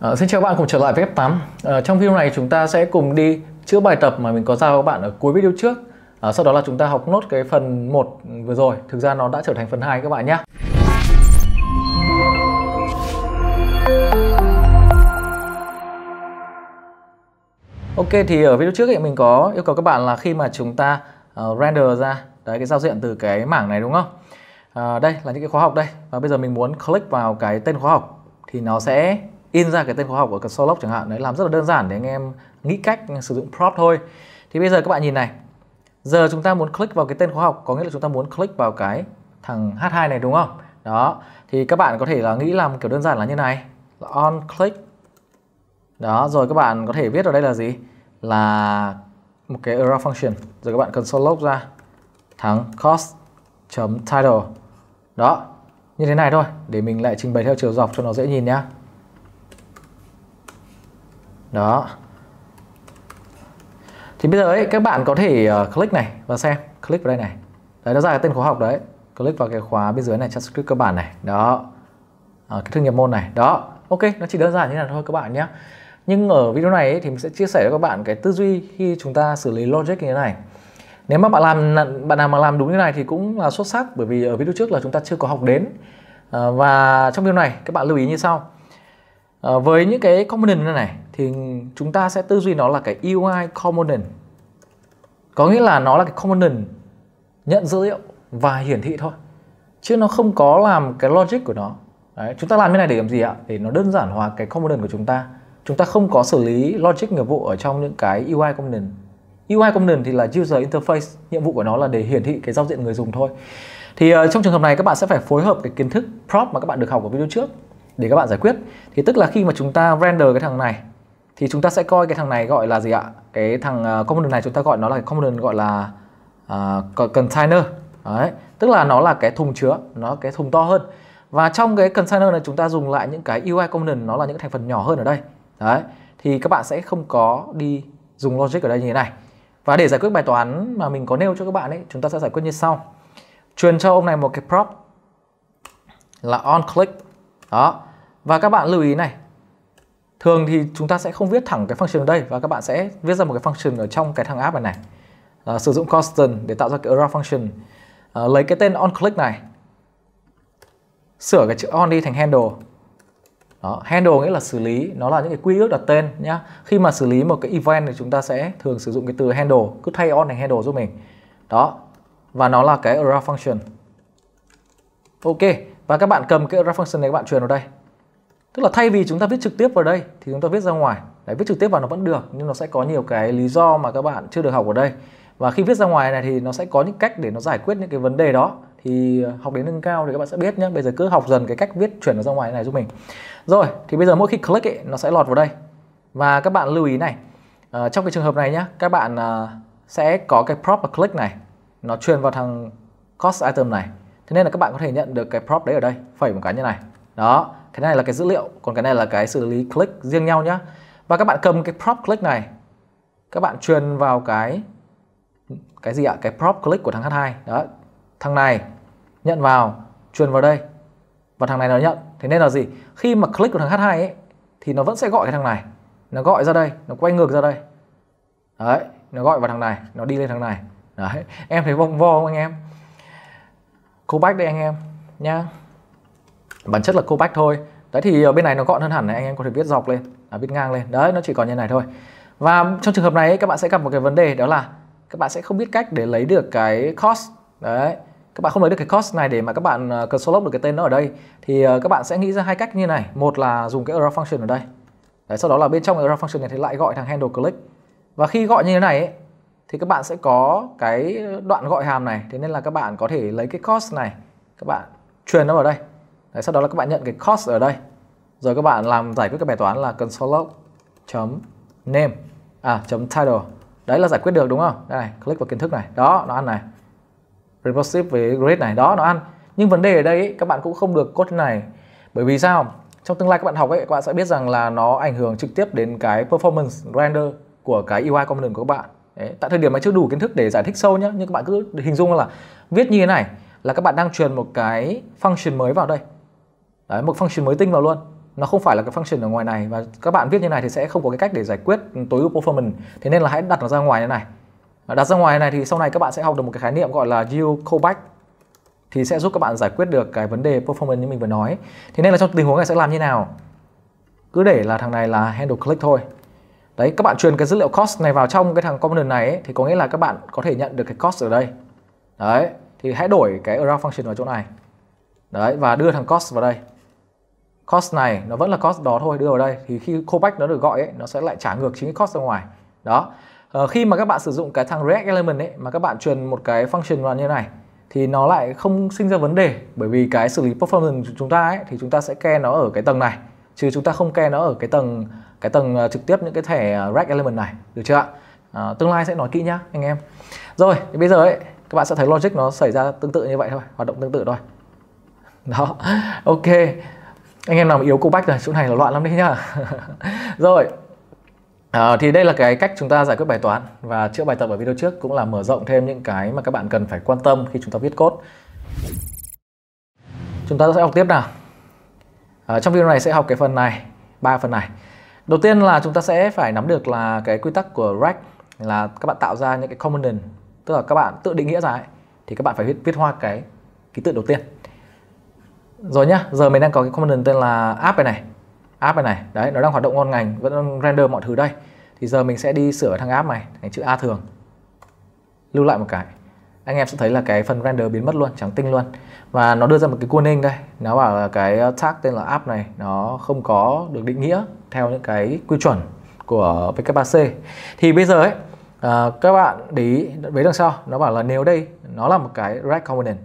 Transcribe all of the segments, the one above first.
À, xin chào các bạn cùng trở lại với F8 à, ờ, Trong video này chúng ta sẽ cùng đi chữa bài tập mà mình có giao các bạn ở cuối video trước à, Sau đó là chúng ta học nốt cái phần 1 vừa rồi Thực ra nó đã trở thành phần 2 các bạn nhé Ok thì ở video trước thì mình có yêu cầu các bạn là khi mà chúng ta uh, render ra đấy cái giao diện từ cái mảng này đúng không? À, đây là những cái khóa học đây và bây giờ mình muốn click vào cái tên khóa học thì nó sẽ in ra cái tên khóa học ở Soloc chẳng hạn đấy làm rất là đơn giản để anh em nghĩ cách sử dụng prop thôi thì bây giờ các bạn nhìn này giờ chúng ta muốn click vào cái tên khóa học có nghĩa là chúng ta muốn click vào cái thằng H2 này đúng không đó thì các bạn có thể là nghĩ làm kiểu đơn giản là như này là on click đó rồi các bạn có thể viết ở đây là gì là một cái error function rồi các bạn console log ra thằng cost chấm title đó như thế này thôi để mình lại trình bày theo chiều dọc cho nó dễ nhìn nhé đó thì bây giờ ấy, các bạn có thể uh, click này và xem click vào đây này đấy nó ra cái tên khóa học đấy click vào cái khóa bên dưới này transcript cơ bản này đó à, cái thương nghiệp môn này đó ok nó chỉ đơn giản như thế này thôi các bạn nhé nhưng ở video này ấy, thì mình sẽ chia sẻ với các bạn cái tư duy khi chúng ta xử lý logic như thế này nếu mà bạn làm bạn nào mà làm đúng như này thì cũng là xuất sắc bởi vì ở video trước là chúng ta chưa có học đến à, và trong video này các bạn lưu ý như sau Ờ, với những cái component này, này thì chúng ta sẽ tư duy nó là cái UI component có nghĩa là nó là cái component nhận dữ liệu và hiển thị thôi chứ nó không có làm cái logic của nó Đấy, chúng ta làm cái này để làm gì ạ để nó đơn giản hóa cái component của chúng ta chúng ta không có xử lý logic nghiệp vụ ở trong những cái UI component UI component thì là user interface nhiệm vụ của nó là để hiển thị cái giao diện người dùng thôi thì uh, trong trường hợp này các bạn sẽ phải phối hợp cái kiến thức prop mà các bạn được học ở video trước để các bạn giải quyết thì tức là khi mà chúng ta render cái thằng này thì chúng ta sẽ coi cái thằng này gọi là gì ạ cái thằng uh, component này chúng ta gọi nó là component gọi là uh, container đấy tức là nó là cái thùng chứa nó cái thùng to hơn và trong cái container này chúng ta dùng lại những cái UI component nó là những thành phần nhỏ hơn ở đây đấy thì các bạn sẽ không có đi dùng logic ở đây như thế này và để giải quyết bài toán mà mình có nêu cho các bạn ấy chúng ta sẽ giải quyết như sau truyền cho ông này một cái prop là on click đó và các bạn lưu ý này thường thì chúng ta sẽ không viết thẳng cái function ở đây và các bạn sẽ viết ra một cái function ở trong cái thằng app này à, sử dụng constant để tạo ra cái error function à, lấy cái tên on click này sửa cái chữ on đi thành handle đó, handle nghĩa là xử lý, nó là những cái quy ước đặt tên nhá. Khi mà xử lý một cái event thì chúng ta sẽ thường sử dụng cái từ handle, cứ thay on thành handle giúp mình. Đó. Và nó là cái arrow function. Ok và các bạn cầm cái array function này các bạn truyền vào đây tức là thay vì chúng ta viết trực tiếp vào đây thì chúng ta viết ra ngoài để viết trực tiếp vào nó vẫn được nhưng nó sẽ có nhiều cái lý do mà các bạn chưa được học ở đây và khi viết ra ngoài này thì nó sẽ có những cách để nó giải quyết những cái vấn đề đó thì ờ, học đến nâng cao thì các bạn sẽ biết nhé bây giờ cứ học dần cái cách viết chuyển nó ra ngoài này giúp mình rồi thì bây giờ mỗi khi click ấy, nó sẽ lọt vào đây và các bạn lưu ý này à, trong cái trường hợp này nhé các bạn à, sẽ có cái prop và click này nó truyền vào thằng cost item này thế nên là các bạn có thể nhận được cái prop đấy ở đây phẩy một cái như này đó cái này là cái dữ liệu còn cái này là cái xử lý click riêng nhau nhá và các bạn cầm cái prop click này các bạn truyền vào cái cái gì ạ cái prop click của thằng h2 đó thằng này nhận vào truyền vào đây và thằng này nó nhận thế nên là gì khi mà click của thằng h2 ấy thì nó vẫn sẽ gọi cái thằng này nó gọi ra đây nó quay ngược ra đây đấy nó gọi vào thằng này nó đi lên thằng này đấy em thấy vòng vo không anh em Cobalt đây anh em nhá bản chất là Cobalt thôi đấy thì ở ờ, bên này nó gọn hơn hẳn này anh em có thể viết dọc lên à, viết ngang lên đấy nó chỉ còn như này thôi và trong trường hợp này các bạn sẽ gặp một cái vấn đề đó là các bạn sẽ không biết cách để lấy được cái cost đấy các bạn không lấy được cái cost này để mà các bạn ờ, cần log được cái tên nó ở đây thì ờ, các bạn sẽ nghĩ ra hai cách như này một là dùng cái arrow function ở đây đấy, sau đó là bên trong arrow function này thì lại gọi thằng handle click và khi gọi như thế này thì các bạn sẽ có cái đoạn gọi hàm này thế nên là các bạn có thể lấy cái cost này các bạn truyền nó vào đây Đấy, sau đó là các bạn nhận cái cost ở đây rồi các bạn làm giải quyết cái bài toán là console chấm name à chấm title đấy là giải quyết được đúng không đây này click vào kiến thức này đó nó ăn này repositive với grid này đó nó ăn nhưng vấn đề ở đây ấy, các bạn cũng không được code này bởi vì sao trong tương lai các bạn học ấy các bạn sẽ biết rằng là nó ảnh hưởng trực tiếp đến cái performance render của cái UI component của các bạn Đấy, tại thời điểm mà chưa đủ kiến thức để giải thích sâu nhé nhưng các bạn cứ hình dung là viết như thế này là các bạn đang truyền một cái function mới vào đây Đấy, một function mới tinh vào luôn nó không phải là cái function ở ngoài này và các bạn viết như này thì sẽ không có cái cách để giải quyết tối ưu performance thế nên là hãy đặt nó ra ngoài như này đặt ra ngoài này thì sau này các bạn sẽ học được một cái khái niệm gọi là yield callback thì sẽ giúp các bạn giải quyết được cái vấn đề performance như mình vừa nói thế nên là trong tình huống này sẽ làm như nào cứ để là thằng này là handle click thôi Đấy, các bạn truyền cái dữ liệu cost này vào trong cái thằng component này ấy, thì có nghĩa là các bạn có thể nhận được cái cost ở đây. Đấy, thì hãy đổi cái around function vào chỗ này. Đấy, và đưa thằng cost vào đây. Cost này nó vẫn là cost đó thôi, đưa vào đây. Thì khi callback nó được gọi ấy, nó sẽ lại trả ngược chính cái cost ra ngoài. Đó. Ờ, khi mà các bạn sử dụng cái thằng React Element ấy mà các bạn truyền một cái function vào như này thì nó lại không sinh ra vấn đề bởi vì cái xử lý performance của chúng ta ấy thì chúng ta sẽ ke nó ở cái tầng này chứ chúng ta không ke nó ở cái tầng cái tầng ờ, trực tiếp những cái thẻ ờ, rack element này được chưa ạ à, tương lai sẽ nói kỹ nhá anh em rồi thì bây giờ ấy các bạn sẽ thấy logic nó xảy ra tương tự như vậy thôi hoạt động tương tự thôi đó ok anh em nào yếu cô bách rồi chỗ này là loạn lắm đấy nhá rồi à, thì đây là cái cách chúng ta giải quyết bài toán và chữa bài tập ở video trước cũng là mở rộng thêm những cái mà các bạn cần phải quan tâm khi chúng ta viết code chúng ta sẽ học tiếp nào Ờ, trong video này sẽ học cái phần này ba phần này đầu tiên là chúng ta sẽ phải nắm được là cái quy tắc của rack là các bạn tạo ra những cái component tức là các bạn tự định nghĩa ra ấy, thì các bạn phải viết, viết hoa cái ký tự đầu tiên rồi nhá giờ mình đang có cái component tên là app này này app này này đấy nó đang hoạt động ngon ngành vẫn render mọi thứ đây thì giờ mình sẽ đi sửa thằng app này thành chữ a thường lưu lại một cái anh em sẽ thấy là cái phần render biến mất luôn trắng tinh luôn và nó đưa ra một cái warning đây nó bảo là cái tag tên là app này nó không có được định nghĩa theo những cái quy chuẩn của w thì bây giờ ấy à, các bạn để ý với đằng sau nó bảo là nếu đây nó là một cái red component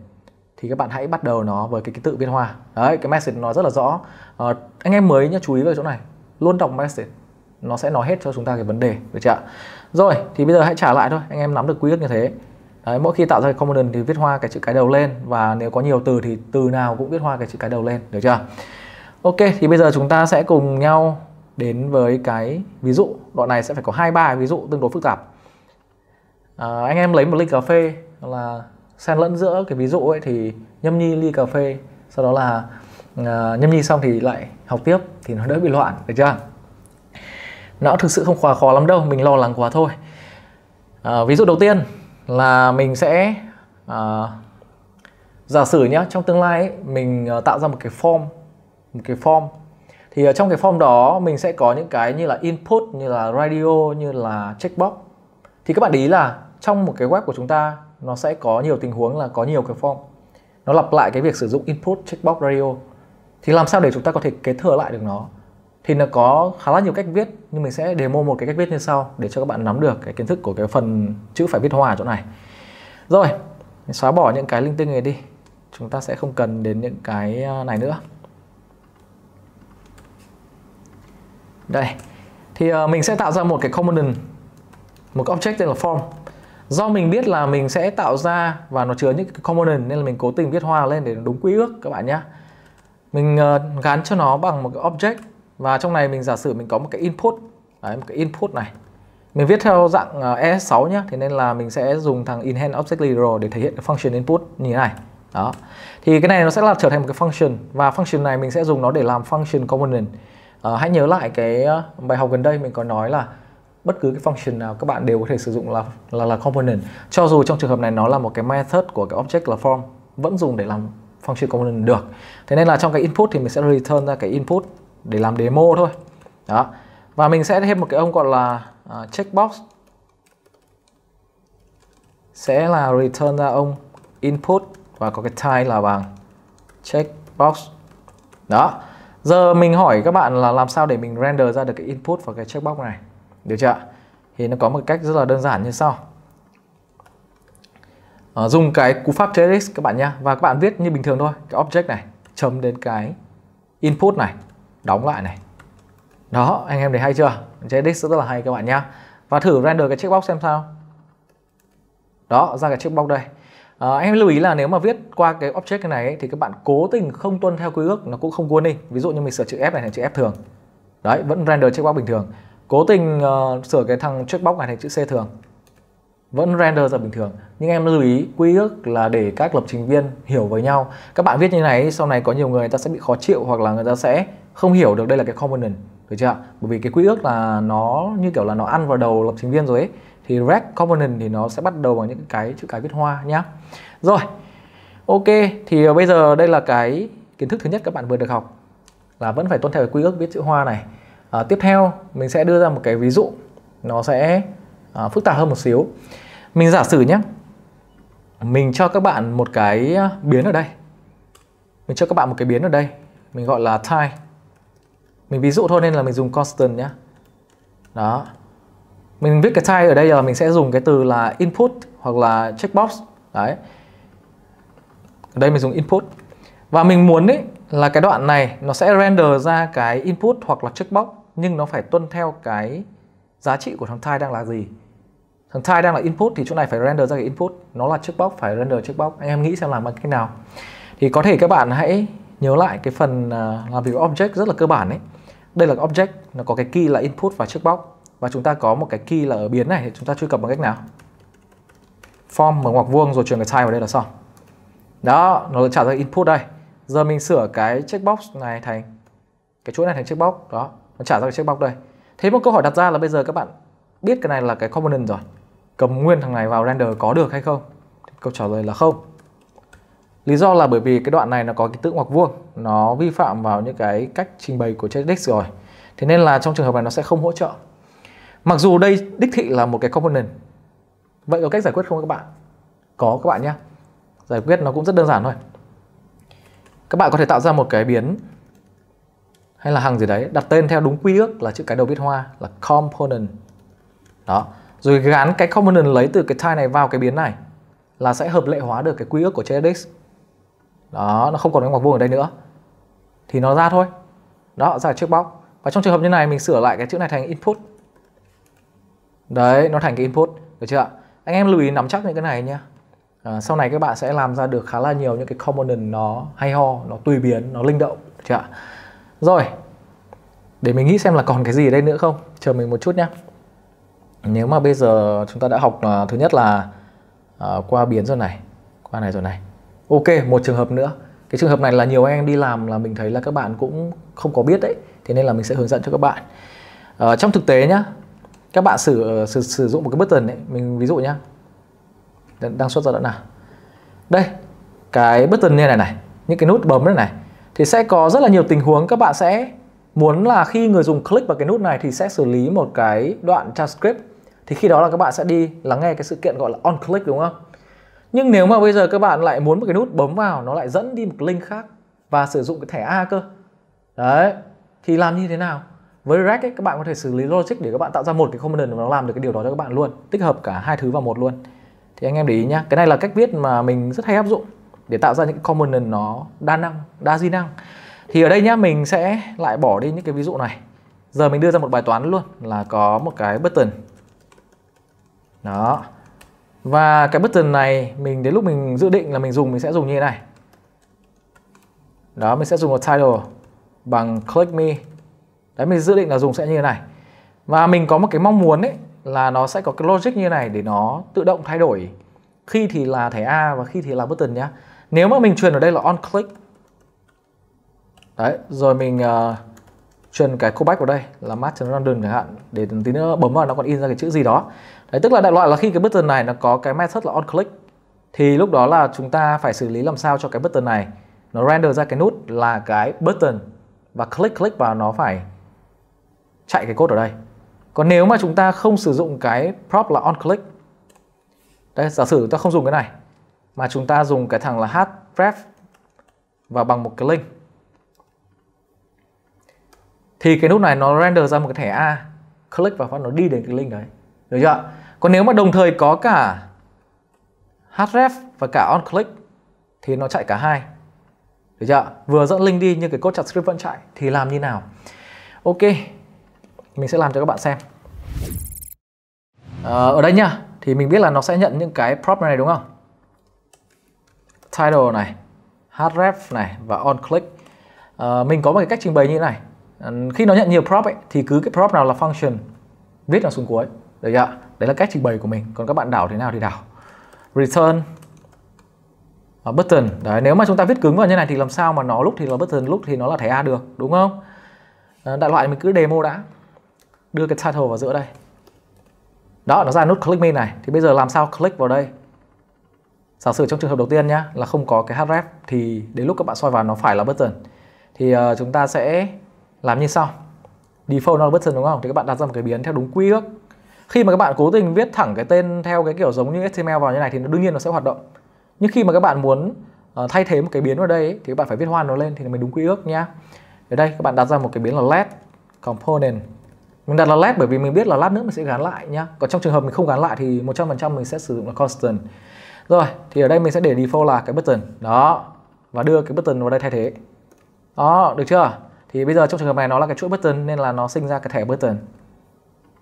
thì các bạn hãy bắt đầu nó với cái ký tự biên hòa đấy cái message nó rất là rõ à, anh em mới nhá chú ý vào chỗ này luôn đọc message nó sẽ nói hết cho chúng ta cái vấn đề được chưa rồi thì bây giờ hãy trả lại thôi anh em nắm được quy ước như thế Đấy, mỗi khi tạo ra component thì viết hoa cái chữ cái đầu lên và nếu có nhiều từ thì từ nào cũng viết hoa cái chữ cái đầu lên được chưa ok thì bây giờ chúng ta sẽ cùng nhau đến với cái ví dụ đoạn này sẽ phải có hai ba ví dụ tương đối phức tạp à, anh em lấy một ly cà phê là xen lẫn giữa cái ví dụ ấy thì nhâm nhi ly cà phê sau đó là à, nhâm nhi xong thì lại học tiếp thì nó đỡ bị loạn được chưa nó thực sự không khó khó lắm đâu mình lo lắng quá thôi à, ví dụ đầu tiên là mình sẽ à, giả sử nhá trong tương lai ấy, mình à, tạo ra một cái form một cái form thì ở trong cái form đó mình sẽ có những cái như là input như là radio như là checkbox thì các bạn ý là trong một cái web của chúng ta nó sẽ có nhiều tình huống là có nhiều cái form nó lặp lại cái việc sử dụng input checkbox radio thì làm sao để chúng ta có thể kế thừa lại được nó thì nó có khá là nhiều cách viết nhưng mình sẽ demo một cái cách viết như sau để cho các bạn nắm được cái kiến thức của cái phần chữ phải viết hòa chỗ này rồi xóa bỏ những cái linh tinh này đi chúng ta sẽ không cần đến những cái à, này nữa đây thì à, mình sẽ tạo ra một cái component một cái object tên là form do mình biết là mình sẽ tạo ra và nó chứa những cái component nên là mình cố tình viết hoa lên để đúng quy ước các bạn nhé mình à, gắn cho nó bằng một cái object và trong này mình giả sử mình có một cái input đấy, một cái input này mình viết theo dạng ờ, ES6 nhé thế nên là mình sẽ dùng thằng inherit object literal để thể hiện function input như thế này đó thì cái này nó sẽ là trở thành một cái function và function này mình sẽ dùng nó để làm function component à, hãy nhớ lại cái ờ, bài học gần đây mình có nói là bất cứ cái function nào các bạn đều có thể sử dụng là là là component cho dù trong trường hợp này nó là một cái method của cái object là form vẫn dùng để làm function component được thế nên là trong cái input thì mình sẽ return ra cái input để làm demo thôi đó và mình sẽ thêm một cái ông gọi là uh, checkbox sẽ là return ra ông input và có cái type là bằng checkbox đó giờ mình hỏi các bạn là làm sao để mình render ra được cái input và cái checkbox này được chưa thì nó có một cách rất là đơn giản như sau à, dùng cái cú pháp cherish các bạn nhá và các bạn viết như bình thường thôi cái object này chấm đến cái input này đóng lại này đó anh em thấy hay chưa đích rất là hay các bạn nhá và thử render cái checkbox xem sao đó ra cái checkbox đây à, anh em lưu ý là nếu mà viết qua cái object này ấy, thì các bạn cố tình không tuân theo quy ước nó cũng không đi. ví dụ như mình sửa chữ F này thành chữ F thường đấy vẫn render checkbox bình thường cố tình uh, sửa cái thằng checkbox này thành chữ C thường vẫn render ra bình thường nhưng em lưu ý quy ước là để các lập trình viên hiểu với nhau các bạn viết như này sau này có nhiều người, người ta sẽ bị khó chịu hoặc là người ta sẽ không hiểu được đây là cái component được chưa bởi vì cái quy ước là nó như kiểu là nó ăn vào đầu lập trình viên rồi ấy thì rec component thì nó sẽ bắt đầu bằng những cái chữ cái viết hoa nhá rồi ok thì bây giờ đây là cái kiến thức thứ nhất các bạn vừa được học là vẫn phải tuân theo cái quy ước viết chữ hoa này à, tiếp theo mình sẽ đưa ra một cái ví dụ nó sẽ à, phức tạp hơn một xíu mình giả sử nhé mình cho các bạn một cái biến ở đây mình cho các bạn một cái biến ở đây mình gọi là type mình ví dụ thôi nên là mình dùng constant nhé đó mình viết cái type ở đây là mình sẽ dùng cái từ là input hoặc là checkbox đấy ở đây mình dùng input và mình muốn ấy là cái đoạn này nó sẽ render ra cái input hoặc là checkbox nhưng nó phải tuân theo cái giá trị của thằng type đang là gì thằng type đang là input thì chỗ này phải render ra cái input nó là checkbox phải render checkbox anh em nghĩ xem làm bằng cách nào thì có thể các bạn hãy nhớ lại cái phần à, làm việc object rất là cơ bản ấy đây là object nó có cái key là input và checkbox và chúng ta có một cái key là ở biến này thì chúng ta truy cập bằng cách nào form mở ngoặc vuông rồi chuyển cái type vào đây là xong đó nó trả ra input đây giờ mình sửa cái checkbox này thành cái chuỗi này thành checkbox đó nó trả ra cái checkbox đây thế một câu hỏi đặt ra là bây giờ các bạn biết cái này là cái component rồi cầm nguyên thằng này vào render có được hay không câu trả lời là không Lý do là bởi vì cái đoạn này nó có cái tượng ngoặc vuông, nó vi phạm vào những cái cách trình bày của JDX rồi. Thế nên là trong trường hợp này nó sẽ không hỗ trợ. Mặc dù đây đích thị là một cái component. Vậy có cách giải quyết không các bạn? Có các bạn nhé. Giải quyết nó cũng rất đơn giản thôi. Các bạn có thể tạo ra một cái biến hay là hàng gì đấy đặt tên theo đúng quy ước là chữ cái đầu viết hoa là component. Đó. Rồi gắn cái component lấy từ cái type này vào cái biến này là sẽ hợp lệ hóa được cái quy ước của JSX đó nó không còn cái ngoặc vuông ở đây nữa thì nó ra thôi đó ra chiếc box và trong trường hợp như này mình sửa lại cái chữ này thành input đấy nó thành cái input được chưa ạ anh em lưu ý nắm chắc những cái này nhé à, sau này các bạn sẽ làm ra được khá là nhiều những cái component nó hay ho nó tùy biến nó linh động được chưa ạ rồi để mình nghĩ xem là còn cái gì ở đây nữa không chờ mình một chút nhé nếu mà bây giờ chúng ta đã học uh, thứ nhất là uh, qua biến rồi này qua này rồi này ok một trường hợp nữa cái trường hợp này là nhiều anh em đi làm là mình thấy là các bạn cũng không có biết đấy thế nên là mình sẽ hướng dẫn cho các bạn à, trong thực tế nhá các bạn sử, ờ, sử sử dụng một cái button đấy mình ví dụ nhá đang xuất ra đoạn nào đây cái button này này này những cái nút bấm này này thì sẽ có rất là nhiều tình huống các bạn sẽ muốn là khi người dùng click vào cái nút này thì sẽ xử lý một cái đoạn transcript thì khi đó là các bạn sẽ đi lắng nghe cái sự kiện gọi là on click đúng không nhưng nếu mà bây giờ các bạn lại muốn một cái nút bấm vào nó lại dẫn đi một link khác và sử dụng cái thẻ A cơ đấy thì làm như thế nào với React ấy, các bạn có thể xử lý logic để các bạn tạo ra một cái component mà nó làm được cái điều đó cho các bạn luôn tích hợp cả hai thứ vào một luôn thì anh em để ý nhá cái này là cách viết mà mình rất hay áp dụng để tạo ra những component nó đa năng đa di năng thì ở đây nhá mình sẽ lại bỏ đi những cái ví dụ này giờ mình đưa ra một bài toán luôn là có một cái button đó và cái button này mình đến lúc mình dự định là mình dùng mình sẽ dùng như thế này đó mình sẽ dùng một title bằng click me đấy mình dự định là dùng sẽ như thế này và mình có một cái mong muốn ấy là nó sẽ có cái logic như thế này để nó tự động thay đổi khi thì là thẻ A và khi thì là button nhá nếu mà mình truyền ở đây là on click đấy rồi mình uh, ờ, truyền cái callback vào đây là master random chẳng hạn để tí nữa bấm vào nó còn in ra cái chữ gì đó đấy tức là đại loại là khi cái button này nó có cái method là on click thì lúc đó là chúng ta phải xử lý làm sao cho cái button này nó render ra cái nút là cái button và click click vào nó phải chạy cái code ở đây còn nếu mà chúng ta không sử dụng cái prop là on click đây giả sử chúng ta không dùng cái này mà chúng ta dùng cái thằng là href và bằng một cái link thì cái nút này nó render ra một cái thẻ A click vào phát nó đi đến cái link đấy được chưa còn nếu mà đồng thời có cả href và cả onclick thì nó chạy cả hai. Được chưa? Vừa dẫn link đi nhưng cái code chặt script vẫn chạy thì làm như nào? Ok. Mình sẽ làm cho các bạn xem. À, ở đây nha, thì mình biết là nó sẽ nhận những cái prop này đúng không? Title này, href này và onclick. À, mình có một cái cách trình bày như thế này. À, khi nó nhận nhiều prop ấy thì cứ cái prop nào là function viết ở xuống cuối. Được chưa? đấy là cách trình bày của mình còn các bạn đảo thế nào thì đảo return uh, button đấy nếu mà chúng ta viết cứng vào như này thì làm sao mà nó lúc thì là button lúc thì nó là thẻ a được đúng không ờ, đại loại mình cứ demo đã đưa cái title vào giữa đây đó nó ra nút click me này thì bây giờ làm sao click vào đây giả sử trong trường hợp đầu tiên nhá là không có cái href thì đến lúc các bạn soi vào nó phải là button thì uh, chúng ta sẽ làm như sau default nó là button đúng không thì các bạn đặt ra một cái biến theo đúng quy ước khi mà các bạn cố tình viết thẳng cái tên theo cái kiểu giống như HTML vào như này thì đương nhiên nó sẽ hoạt động nhưng khi mà các bạn muốn uh, thay thế một cái biến vào đây ấy, thì các bạn phải viết hoa nó lên thì mới đúng quy ước nhá ở đây các bạn đặt ra một cái biến là led component mình đặt là led bởi vì mình biết là lát nữa mình sẽ gắn lại nhá còn trong trường hợp mình không gắn lại thì 100% mình sẽ sử dụng là constant rồi thì ở đây mình sẽ để default là cái button đó và đưa cái button vào đây thay thế đó được chưa thì bây giờ trong trường hợp này nó là cái chuỗi button nên là nó sinh ra cái thẻ button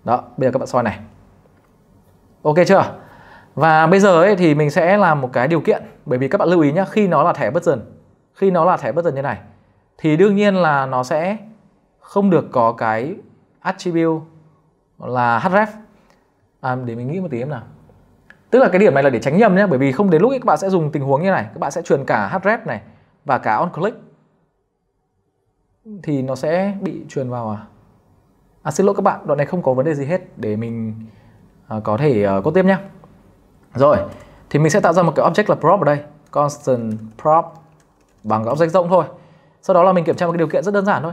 đó bây giờ các bạn soi này ok chưa và bây giờ ấy, thì mình sẽ làm một cái điều kiện bởi vì các bạn lưu ý nhé khi nó là thẻ bất dần khi nó là thẻ bất dần như này thì đương nhiên là nó sẽ không được có cái attribute là href à, để mình nghĩ một tí em nào tức là cái điểm này là để tránh nhầm nhé bởi vì không đến lúc ấy các bạn sẽ dùng tình huống như này các bạn sẽ truyền cả href này và cả onclick thì nó sẽ bị truyền vào à À xin lỗi các bạn, đoạn này không có vấn đề gì hết để mình uh, có thể uh, à, cốt tiếp nhé. Rồi, thì mình sẽ tạo ra một cái object là prop ở đây, constant prop bằng cái object rộng thôi. Sau đó là mình kiểm tra một cái điều kiện rất đơn giản thôi.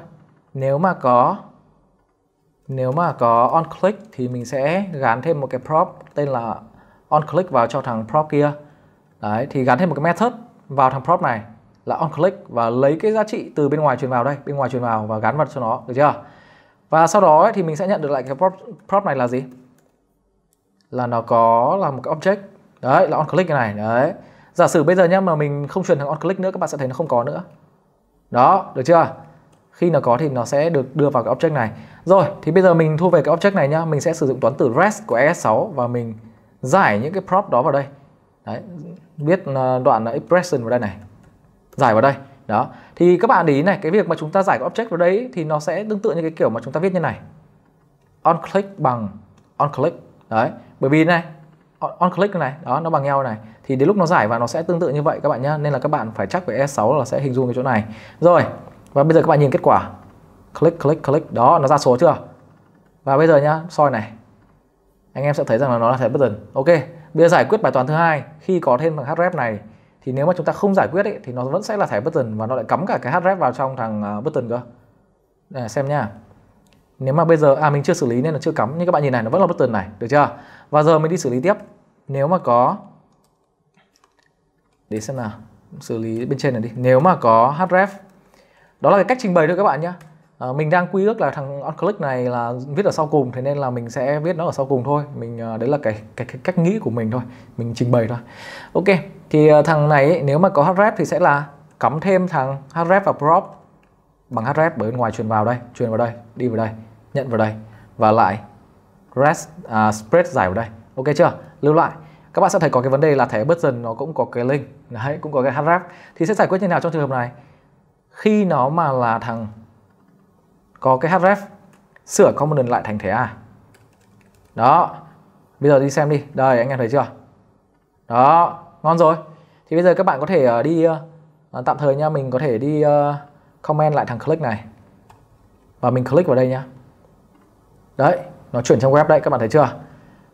Nếu mà có nếu mà có on click thì mình sẽ gắn thêm một cái prop tên là on click vào cho thằng prop kia. Đấy, thì gắn thêm một cái method vào thằng prop này là on click và lấy cái giá trị từ bên ngoài truyền vào đây, bên ngoài truyền vào và gắn vào cho nó, được chưa? và sau đó ấy, thì mình sẽ nhận được lại cái prop, prop này là gì là nó có là một cái object đấy là onclick click này đấy giả sử bây giờ nhá mà mình không truyền thành onclick nữa các bạn sẽ thấy nó không có nữa đó được chưa khi nó có thì nó sẽ được đưa vào cái object này rồi thì bây giờ mình thu về cái object này nhá mình sẽ sử dụng toán tử rest của es6 và mình giải những cái prop đó vào đây đấy biết ờ, đoạn expression vào đây này giải vào đây đó thì các bạn để ý này cái việc mà chúng ta giải cái object vào đây thì nó sẽ tương tự như cái kiểu mà chúng ta viết như này on click bằng on click đấy bởi vì này on, click này đó nó bằng nhau này thì đến lúc nó giải và nó sẽ tương tự như vậy các bạn nhé nên là các bạn phải chắc về e s 6 là sẽ hình dung cái chỗ này rồi và bây giờ các bạn nhìn kết quả click click click đó nó ra số chưa và bây giờ nhá soi này anh em sẽ thấy rằng là nó là thẻ button ok bây giờ giải quyết bài toán thứ hai khi có thêm thằng href này thì nếu mà chúng ta không giải quyết ấy, thì nó vẫn sẽ là thẻ button và nó lại cắm cả cái href vào trong thằng ờ, button cơ để xem nha nếu mà bây giờ à mình chưa xử lý nên là chưa cắm nhưng các bạn nhìn này nó vẫn là button này được chưa và giờ mình đi xử lý tiếp nếu mà có để xem nào xử lý bên trên này đi nếu mà có href đó là cái cách trình bày thôi các bạn nhé À, mình đang quy ước là thằng onclick này là viết ở sau cùng thế nên là mình sẽ viết nó ở sau cùng thôi mình ờ, đấy là cái, cái, cái cách nghĩ của mình thôi mình trình bày thôi ok thì ờ, thằng này ấy, nếu mà có href thì sẽ là cắm thêm thằng href và prop bằng href bởi bên ngoài truyền vào đây truyền vào đây đi vào đây nhận vào đây và lại rest à, spread giải vào đây ok chưa lưu lại các bạn sẽ thấy có cái vấn đề là thẻ bớt dần nó cũng có cái link đấy cũng có cái href thì sẽ giải quyết như nào trong trường hợp này khi nó mà là thằng có cái href sửa component lại thành thế à đó bây giờ đi xem đi đây anh em thấy chưa đó ngon rồi thì bây giờ các bạn có thể ờ, đi uh, tạm thời nha mình có thể đi uh, comment lại thằng click này và mình click vào đây nhá đấy nó chuyển trong web đấy các bạn thấy chưa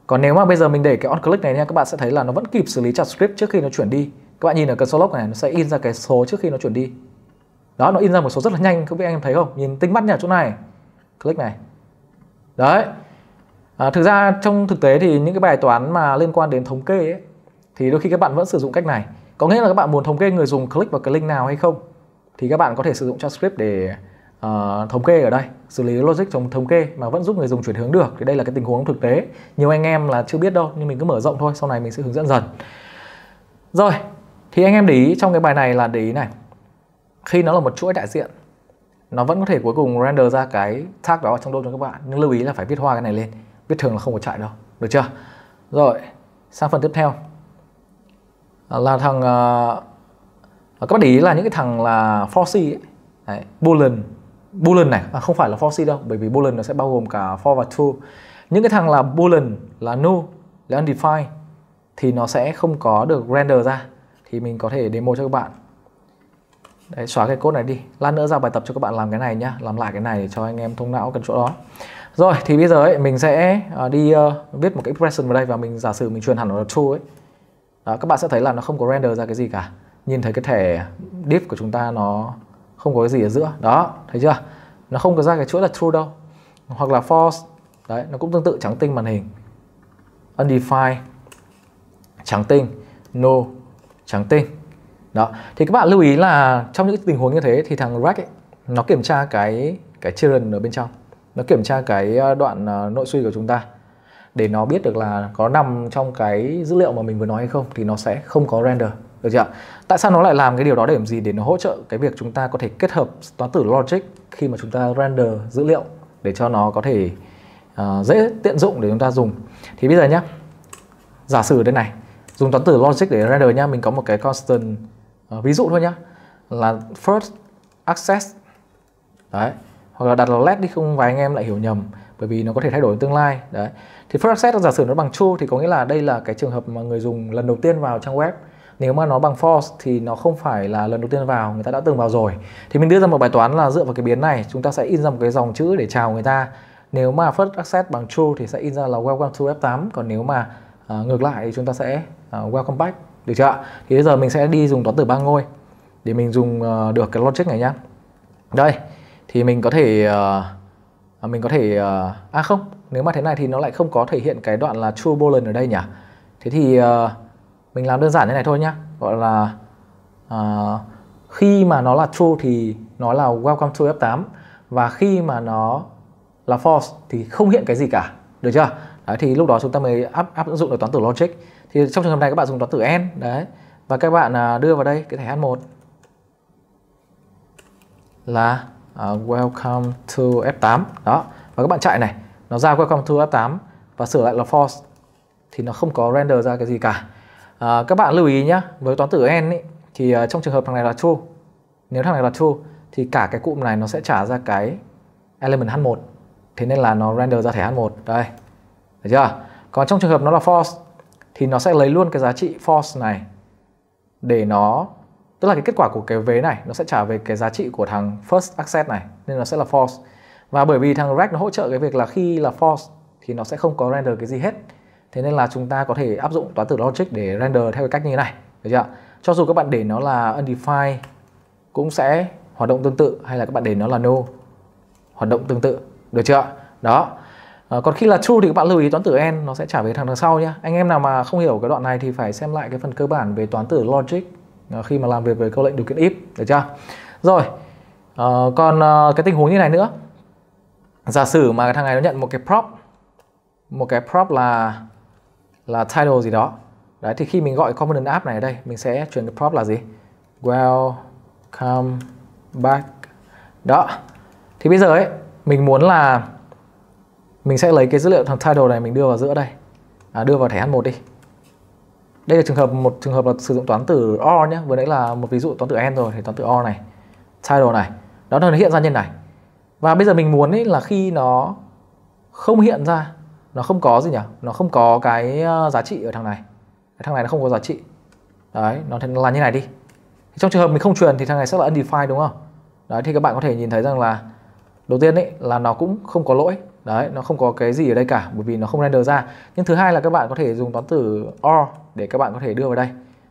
còn nếu mà bây giờ mình để cái on click này nha các bạn sẽ thấy là nó vẫn kịp xử lý chặt script trước khi nó chuyển đi các bạn nhìn ở console log này nó sẽ in ra cái số trước khi nó chuyển đi đó nó in ra một số rất là nhanh các biết anh em thấy không nhìn tinh mắt nhỉ chỗ này click này đấy à, thực ra trong thực tế thì những cái bài toán mà liên quan đến thống kê ấy, thì đôi khi các bạn vẫn sử dụng cách này có nghĩa là các bạn muốn thống kê người dùng click vào cái link nào hay không thì các bạn có thể sử dụng JavaScript để uh, thống kê ở đây xử lý logic trong thống kê mà vẫn giúp người dùng chuyển hướng được thì đây là cái tình huống thực tế nhiều anh em là chưa biết đâu nhưng mình cứ mở rộng thôi sau này mình sẽ hướng dẫn dần rồi thì anh em để ý trong cái bài này là để ý này khi nó là một chuỗi đại diện nó vẫn có thể cuối cùng render ra cái tag đó ở trong đô cho các bạn nhưng lưu ý là phải viết hoa cái này lên viết thường là không có chạy đâu được chưa rồi sang phần tiếp theo à, là thằng uh, các bạn để ý là những cái thằng là Forsy ấy, Boolean Boolean này à, không phải là Forsy đâu bởi vì Boolean nó sẽ bao gồm cả for và true những cái thằng là Boolean là null là undefined thì nó sẽ không có được render ra thì mình có thể demo cho các bạn Đấy, xóa cái code này đi lát nữa ra bài tập cho các bạn làm cái này nhá làm lại cái này để cho anh em thông não cần chỗ đó rồi thì bây giờ ấy, mình sẽ uh, đi uh, viết một cái expression vào đây và mình giả sử mình truyền hẳn vào true ấy đó, các bạn sẽ thấy là nó không có render ra cái gì cả nhìn thấy cái thẻ div của chúng ta nó không có cái gì ở giữa đó thấy chưa nó không có ra cái chuỗi là true đâu hoặc là false đấy nó cũng tương tự trắng tinh màn hình undefined trắng tinh no trắng tinh đó thì các bạn lưu ý là trong những tình huống như thế thì thằng rack ấy, nó kiểm tra cái cái children ở bên trong nó kiểm tra cái ờ, đoạn ờ, nội suy của chúng ta để nó biết được là có nằm trong cái dữ liệu mà mình vừa nói hay không thì nó sẽ không có render được chưa tại sao nó lại làm cái điều đó để làm gì để nó hỗ trợ cái việc chúng ta có thể kết hợp toán tử logic khi mà chúng ta render dữ liệu để cho nó có thể uh, dễ tiện dụng để chúng ta dùng thì bây giờ nhé giả sử đây này dùng toán tử logic để render nhá mình có một cái constant Ờ, ví dụ thôi nhá là first access đấy hoặc là đặt là let đi không vài anh em lại hiểu nhầm bởi vì nó có thể thay đổi tương lai đấy thì first access giả sử nó bằng true thì có nghĩa là đây là cái trường hợp mà người dùng lần đầu tiên vào trang web nếu mà nó bằng false thì nó không phải là lần đầu tiên vào người ta đã từng vào rồi thì mình đưa ra một bài toán là dựa vào cái biến này chúng ta sẽ in ra một cái dòng chữ để chào người ta nếu mà first access bằng true thì sẽ in ra là welcome to F8 còn nếu mà uh, ngược lại thì chúng ta sẽ uh, welcome back được chưa ạ thì bây giờ mình sẽ đi dùng toán tử ba ngôi để mình dùng uh, được cái logic này nhá đây thì mình có thể uh, mình có thể uh, à không nếu mà thế này thì nó lại không có thể hiện cái đoạn là true boolean ở đây nhỉ thế thì uh, mình làm đơn giản như này thôi nhá gọi là uh, khi mà nó là true thì nó là welcome to F8 và khi mà nó là false thì không hiện cái gì cả được chưa đấy thì lúc đó chúng ta mới áp áp dụng được toán tử logic thì trong trường hợp này các bạn dùng toán tử n đấy và các bạn à, đưa vào đây cái thẻ H1 là uh, welcome to F8 đó và các bạn chạy này nó ra welcome to F8 và sửa lại là false thì nó không có render ra cái gì cả à, các bạn lưu ý nhé với toán tử n ý, thì uh, trong trường hợp thằng này là true nếu thằng này là true thì cả cái cụm này nó sẽ trả ra cái element h1 thế nên là nó render ra thẻ h1 đây được chưa còn trong trường hợp nó là false thì nó sẽ lấy luôn cái giá trị false này để nó tức là cái kết quả của cái vế này nó sẽ trả về cái giá trị của thằng first access này nên nó sẽ là false và bởi vì thằng rect nó hỗ trợ cái việc là khi là false thì nó sẽ không có render cái gì hết thế nên là chúng ta có thể áp dụng toán tử logic để render theo cái cách như thế này được chưa cho dù các bạn để nó là undefined cũng sẽ hoạt động tương tự hay là các bạn để nó là no hoạt động tương tự được chưa đó Ờ, còn khi là true thì các bạn lưu ý toán tử n nó sẽ trả về thằng đằng sau nhé. Anh em nào mà không hiểu cái đoạn này thì phải xem lại cái phần cơ bản về toán tử logic ờ, khi mà làm việc với câu lệnh điều kiện if được chưa? Rồi. À, còn à, cái tình huống như này nữa. Giả sử mà thằng này nó nhận một cái prop một cái prop là là title gì đó. Đấy thì khi mình gọi component app này ở đây, mình sẽ chuyển cái prop là gì? Welcome back. Đó. Thì bây giờ ấy, mình muốn là mình sẽ lấy cái dữ liệu thằng title này mình đưa vào giữa đây à, đưa vào thẻ H1 đi đây là trường hợp một trường hợp là sử dụng toán từ or nhé vừa nãy là một ví dụ toán từ and rồi thì toán từ or này title này đó là nó hiện ra như này và bây giờ mình muốn ấy là khi nó không hiện ra nó không có gì nhỉ nó không có cái ờ, giá trị ở thằng này cái thằng này nó không có giá trị đấy nó là như này đi trong trường hợp mình không truyền thì thằng này sẽ là undefined đúng không đấy thì các bạn có thể nhìn thấy rằng là đầu tiên ấy là nó cũng không có lỗi đấy nó không có cái gì ở đây cả bởi vì nó không render ra nhưng thứ hai là các bạn có thể dùng toán tử or để các bạn có thể đưa vào đây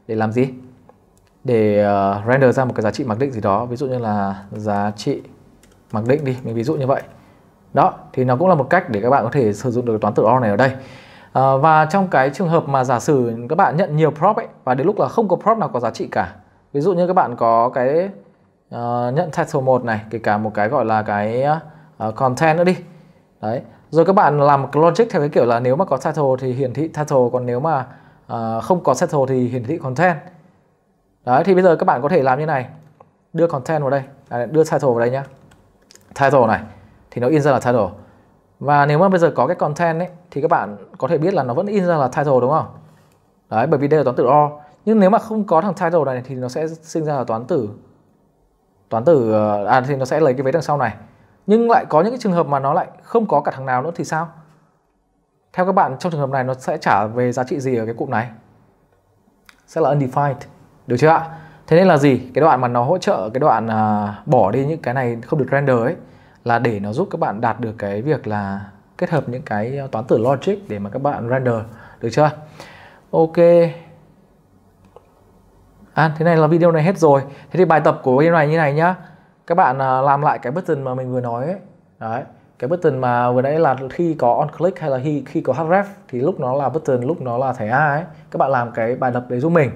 để làm gì để uh, render ra một cái giá trị mặc định gì đó ví dụ như là giá trị mặc định đi mình ví dụ như vậy đó thì nó cũng là một cách để các bạn có thể sử dụng được toán tử or này ở đây à, và trong cái trường hợp mà giả sử các bạn nhận nhiều prop ấy và đến lúc là không có prop nào có giá trị cả ví dụ như các bạn có cái uh, nhận title một này kể cả một cái gọi là cái uh, content nữa đi đấy rồi các bạn làm một logic theo cái kiểu là nếu mà có title thì hiển thị title còn nếu mà uh, không có title thì hiển thị content đấy thì bây giờ các bạn có thể làm như này đưa content vào đây à, đưa title vào đây nhá title này thì nó in ra là title và nếu mà bây giờ có cái content ấy thì các bạn có thể biết là nó vẫn in ra là title đúng không đấy bởi vì đây là toán tử o nhưng nếu mà không có thằng title này thì nó sẽ sinh ra là toán tử toán tử ờ, à thì nó sẽ lấy cái vế đằng sau này nhưng lại có những cái trường hợp mà nó lại không có cả thằng nào nữa thì sao theo các bạn trong trường hợp này nó sẽ trả về giá trị gì ở cái cụm này sẽ là undefined được chưa ạ thế nên là gì cái đoạn mà nó hỗ trợ cái đoạn à, bỏ đi những cái này không được render ấy là để nó giúp các bạn đạt được cái việc là kết hợp những cái toán tử logic để mà các bạn render được chưa ok à thế này là video này hết rồi thế thì bài tập của video này như này nhá các bạn à, làm lại cái button mà mình vừa nói ấy. đấy cái button mà vừa nãy là khi có on click hay là khi khi có href thì lúc nó là button lúc nó là thẻ a ấy các bạn làm cái bài lập để giúp mình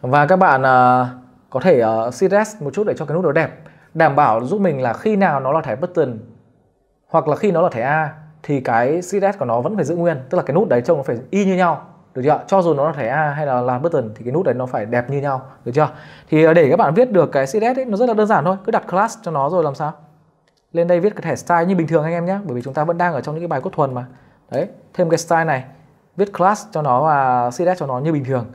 và các bạn uh, có thể à, uh, CSS một chút để cho cái nút đó đẹp đảm bảo giúp mình là khi nào nó là thẻ button hoặc là khi nó là thẻ a thì cái CSS của nó vẫn phải giữ nguyên tức là cái nút đấy trông nó phải y như nhau được chưa cho dù nó là thẻ A hay là là button thì cái nút đấy nó phải đẹp như nhau được chưa thì ờ, để các bạn viết được cái CSS ấy, nó rất là đơn giản thôi cứ đặt class cho nó rồi làm sao lên đây viết cái thẻ style như bình thường anh em nhé bởi vì chúng ta vẫn đang ở trong những cái bài cốt thuần mà đấy thêm cái style này viết class cho nó và CSS cho nó như bình thường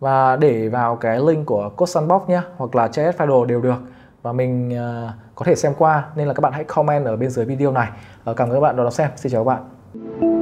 và để vào cái link của code sandbox nhé hoặc là CSS file đều được và mình uh, có thể xem qua nên là các bạn hãy comment ở bên dưới video này uh, cảm ơn các bạn đã xem xin chào các bạn